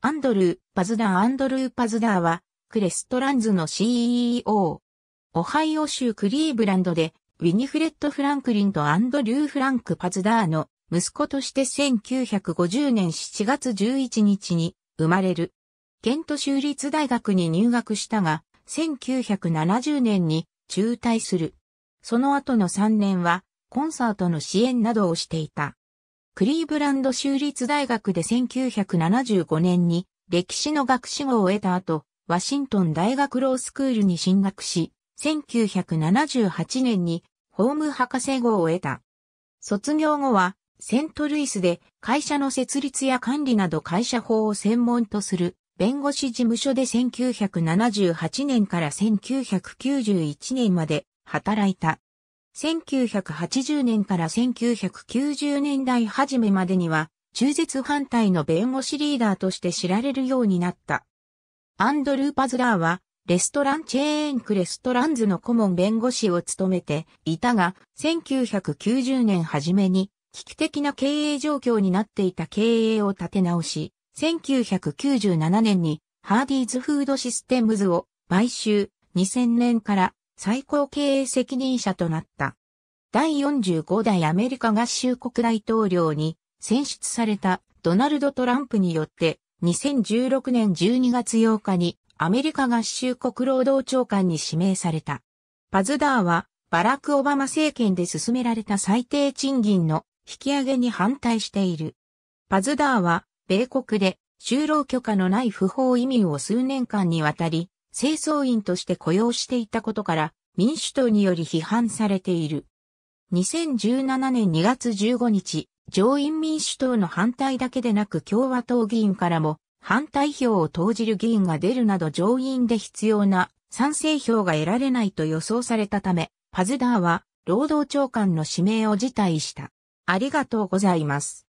アンドルー・パズダーアンドルー・パズダーは、クレストランズの CEO。オハイオ州クリーブランドで、ウィニフレッド・フランクリンとアンドリュー・フランク・パズダーの息子として1950年7月11日に生まれる。ケント州立大学に入学したが、1970年に中退する。その後の3年は、コンサートの支援などをしていた。クリーブランド州立大学で1975年に歴史の学士号を得た後、ワシントン大学ロースクールに進学し、1978年に法務博士号を得た。卒業後は、セントルイスで会社の設立や管理など会社法を専門とする弁護士事務所で1978年から1991年まで働いた。1980年から1990年代初めまでには、中絶反対の弁護士リーダーとして知られるようになった。アンドルー・パズラーは、レストランチェーンクレストランズの顧問弁護士を務めていたが、1990年初めに危機的な経営状況になっていた経営を立て直し、1997年にハーディーズフードシステムズを買収、2000年から最高経営責任者となった。第45代アメリカ合衆国大統領に選出されたドナルド・トランプによって2016年12月8日にアメリカ合衆国労働長官に指名された。パズダーはバラク・オバマ政権で進められた最低賃金の引き上げに反対している。パズダーは米国で就労許可のない不法移民を数年間にわたり清掃員として雇用していたことから民主党により批判されている。2017年2月15日、上院民主党の反対だけでなく共和党議員からも反対票を投じる議員が出るなど上院で必要な賛成票が得られないと予想されたため、パズダーは労働長官の指名を辞退した。ありがとうございます。